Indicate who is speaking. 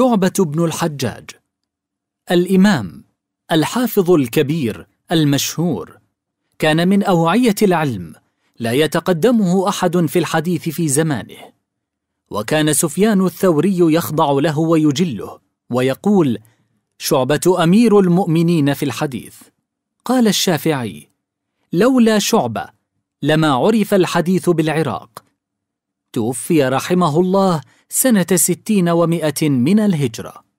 Speaker 1: شعبة بن الحجاج الإمام الحافظ الكبير المشهور كان من أوعية العلم لا يتقدمه أحد في الحديث في زمانه وكان سفيان الثوري يخضع له ويجله ويقول شعبة أمير المؤمنين في الحديث قال الشافعي لولا شعبة لما عرف الحديث بالعراق توفي رحمه الله سنة ستين ومائة من الهجرة